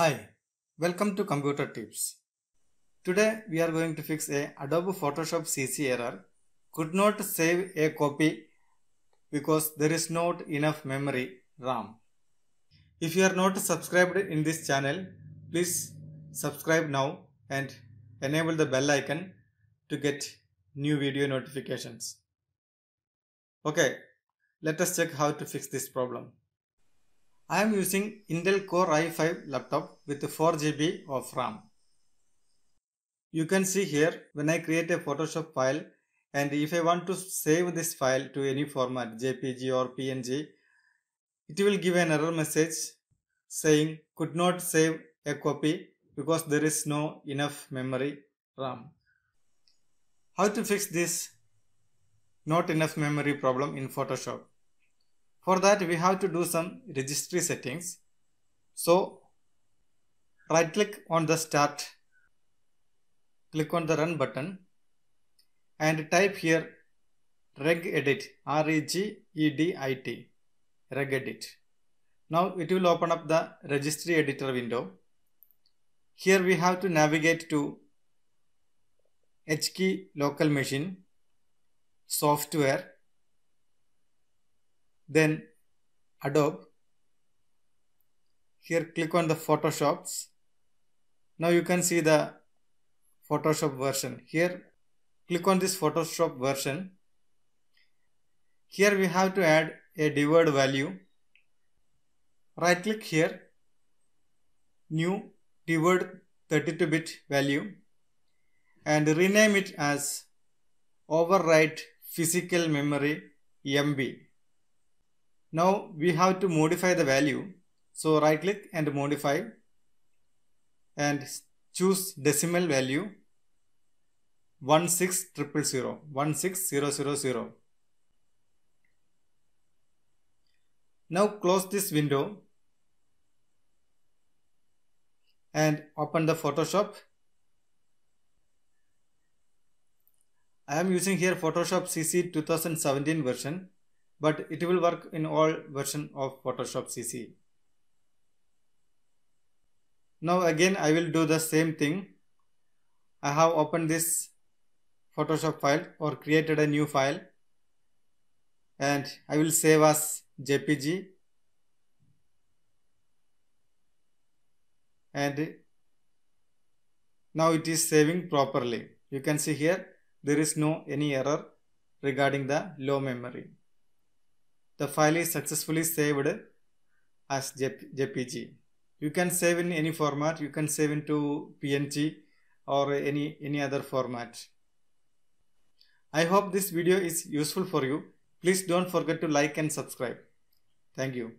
Hi, welcome to Computer Tips. Today we are going to fix a Adobe Photoshop CC error could not save a copy because there is not enough memory RAM. If you are not subscribed in this channel, please subscribe now and enable the bell icon to get new video notifications. Okay, let us check how to fix this problem. I am using Intel Core i5 laptop with 4GB of RAM. You can see here when I create a Photoshop file and if I want to save this file to any format JPG or PNG, it will give an error message saying could not save a copy because there is no enough memory RAM. How to fix this not enough memory problem in Photoshop? For that, we have to do some registry settings. So right click on the start, click on the run button and type here regedit, R-E-G-E-D-I-T, regedit. Now it will open up the registry editor window. Here we have to navigate to HKey local machine, software, then Adobe here click on the photoshops now you can see the photoshop version here click on this photoshop version here we have to add a dword value right click here new dword 32 bit value and rename it as overwrite physical memory mb now we have to modify the value. So right click and modify and choose decimal value 16000 16000. Now close this window and open the Photoshop. I am using here Photoshop CC 2017 version but it will work in all version of Photoshop CC. Now again I will do the same thing. I have opened this Photoshop file or created a new file and I will save as JPG and now it is saving properly. You can see here there is no any error regarding the low memory the file is successfully saved as JPG. You can save in any format. You can save into PNG or any, any other format. I hope this video is useful for you. Please don't forget to like and subscribe. Thank you.